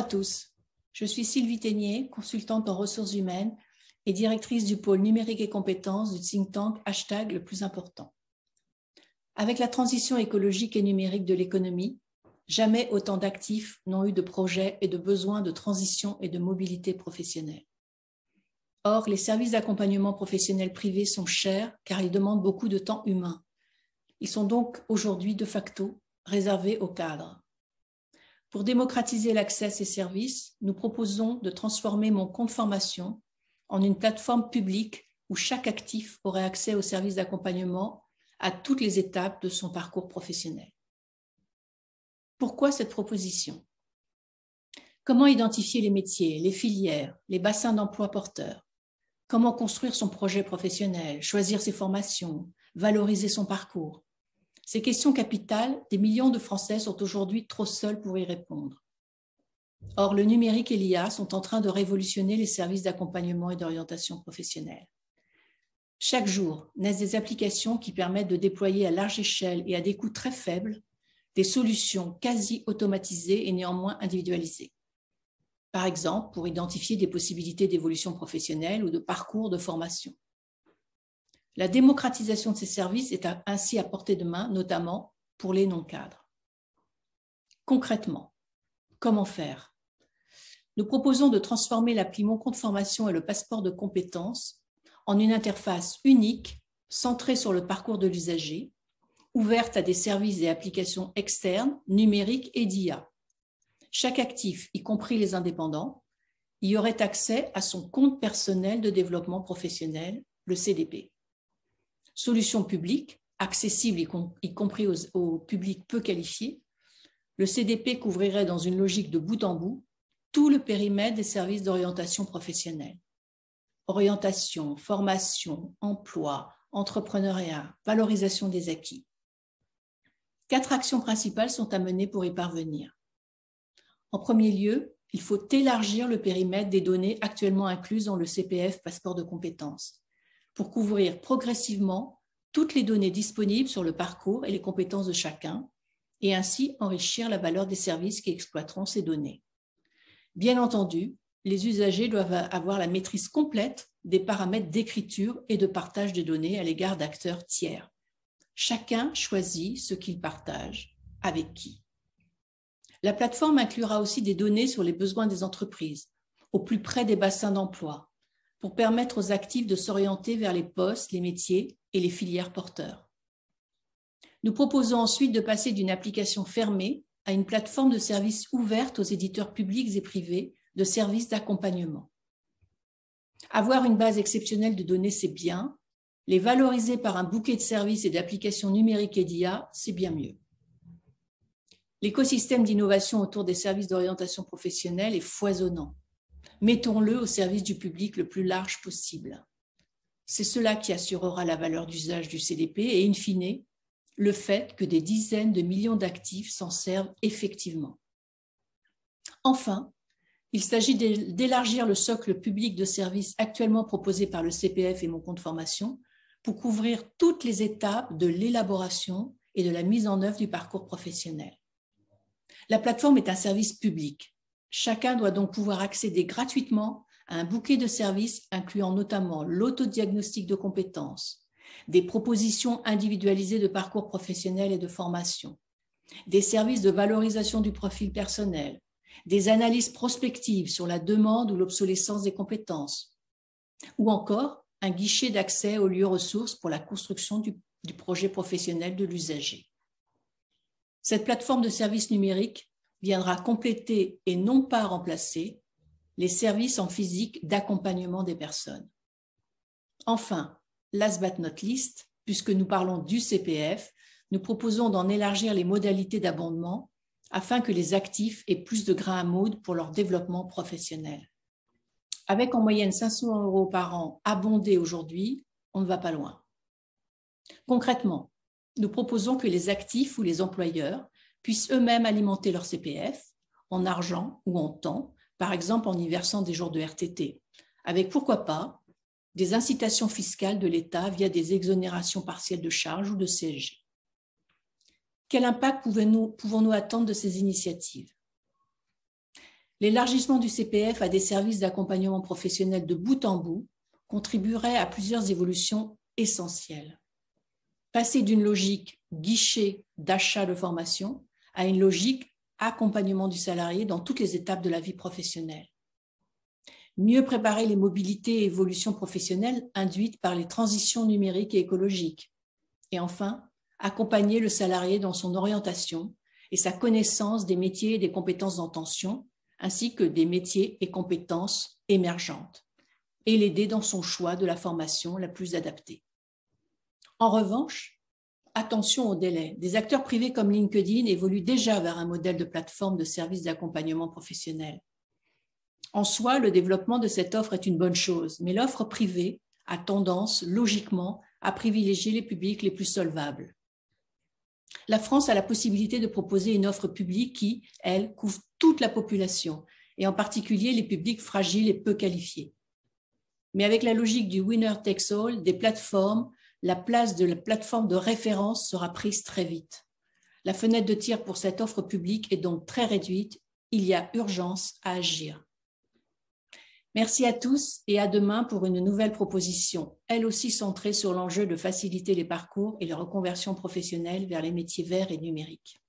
à tous. Je suis Sylvie Ténier, consultante en ressources humaines et directrice du pôle numérique et compétences du think tank hashtag le plus important. Avec la transition écologique et numérique de l'économie, jamais autant d'actifs n'ont eu de projets et de besoins de transition et de mobilité professionnelle. Or, les services d'accompagnement professionnel privé sont chers car ils demandent beaucoup de temps humain. Ils sont donc aujourd'hui de facto réservés aux cadres. Pour démocratiser l'accès à ces services, nous proposons de transformer mon compte formation en une plateforme publique où chaque actif aurait accès aux services d'accompagnement à toutes les étapes de son parcours professionnel. Pourquoi cette proposition Comment identifier les métiers, les filières, les bassins d'emploi porteurs Comment construire son projet professionnel, choisir ses formations, valoriser son parcours ces questions capitales, des millions de Français sont aujourd'hui trop seuls pour y répondre. Or, le numérique et l'IA sont en train de révolutionner les services d'accompagnement et d'orientation professionnelle. Chaque jour naissent des applications qui permettent de déployer à large échelle et à des coûts très faibles des solutions quasi automatisées et néanmoins individualisées. Par exemple, pour identifier des possibilités d'évolution professionnelle ou de parcours de formation. La démocratisation de ces services est ainsi à portée de main, notamment pour les non-cadres. Concrètement, comment faire Nous proposons de transformer l'appli Mon Compte Formation et le passeport de compétences en une interface unique, centrée sur le parcours de l'usager, ouverte à des services et applications externes, numériques et d'IA. Chaque actif, y compris les indépendants, y aurait accès à son compte personnel de développement professionnel, le CDP solution publique, accessible y, compris au public peu qualifié, le CDP couvrirait dans une logique de bout en bout tout le périmètre des services d'orientation professionnelle. Orientation, formation, emploi, entrepreneuriat, valorisation des acquis. Quatre actions principales sont à mener pour y parvenir. En premier lieu, il faut élargir le périmètre des données actuellement incluses dans le CPF Passeport de compétences pour couvrir progressivement toutes les données disponibles sur le parcours et les compétences de chacun, et ainsi enrichir la valeur des services qui exploiteront ces données. Bien entendu, les usagers doivent avoir la maîtrise complète des paramètres d'écriture et de partage des données à l'égard d'acteurs tiers. Chacun choisit ce qu'il partage, avec qui. La plateforme inclura aussi des données sur les besoins des entreprises, au plus près des bassins d'emploi, pour permettre aux actifs de s'orienter vers les postes, les métiers et les filières porteurs. Nous proposons ensuite de passer d'une application fermée à une plateforme de services ouverte aux éditeurs publics et privés de services d'accompagnement. Avoir une base exceptionnelle de données, c'est bien. Les valoriser par un bouquet de services et d'applications numériques et d'IA, c'est bien mieux. L'écosystème d'innovation autour des services d'orientation professionnelle est foisonnant. Mettons-le au service du public le plus large possible. C'est cela qui assurera la valeur d'usage du CDP et, in fine, le fait que des dizaines de millions d'actifs s'en servent effectivement. Enfin, il s'agit d'élargir le socle public de services actuellement proposé par le CPF et mon compte formation pour couvrir toutes les étapes de l'élaboration et de la mise en œuvre du parcours professionnel. La plateforme est un service public. Chacun doit donc pouvoir accéder gratuitement un bouquet de services incluant notamment l'autodiagnostic de compétences, des propositions individualisées de parcours professionnel et de formation, des services de valorisation du profil personnel, des analyses prospectives sur la demande ou l'obsolescence des compétences, ou encore un guichet d'accès aux lieux ressources pour la construction du projet professionnel de l'usager. Cette plateforme de services numériques viendra compléter et non pas remplacer les services en physique d'accompagnement des personnes. Enfin, last but not least, puisque nous parlons du CPF, nous proposons d'en élargir les modalités d'abondement afin que les actifs aient plus de grains à moudre pour leur développement professionnel. Avec en moyenne 500 euros par an abondés aujourd'hui, on ne va pas loin. Concrètement, nous proposons que les actifs ou les employeurs puissent eux-mêmes alimenter leur CPF en argent ou en temps par exemple en y versant des jours de RTT, avec pourquoi pas des incitations fiscales de l'État via des exonérations partielles de charges ou de CSG. Quel impact pouvons-nous attendre de ces initiatives L'élargissement du CPF à des services d'accompagnement professionnel de bout en bout contribuerait à plusieurs évolutions essentielles. Passer d'une logique guichet d'achat de formation à une logique accompagnement du salarié dans toutes les étapes de la vie professionnelle. Mieux préparer les mobilités et évolutions professionnelles induites par les transitions numériques et écologiques. Et enfin, accompagner le salarié dans son orientation et sa connaissance des métiers et des compétences en tension, ainsi que des métiers et compétences émergentes, et l'aider dans son choix de la formation la plus adaptée. En revanche, attention au délai. Des acteurs privés comme LinkedIn évoluent déjà vers un modèle de plateforme de services d'accompagnement professionnel. En soi, le développement de cette offre est une bonne chose, mais l'offre privée a tendance, logiquement, à privilégier les publics les plus solvables. La France a la possibilité de proposer une offre publique qui, elle, couvre toute la population, et en particulier les publics fragiles et peu qualifiés. Mais avec la logique du winner takes all, des plateformes la place de la plateforme de référence sera prise très vite. La fenêtre de tir pour cette offre publique est donc très réduite. Il y a urgence à agir. Merci à tous et à demain pour une nouvelle proposition, elle aussi centrée sur l'enjeu de faciliter les parcours et les reconversions professionnelles vers les métiers verts et numériques.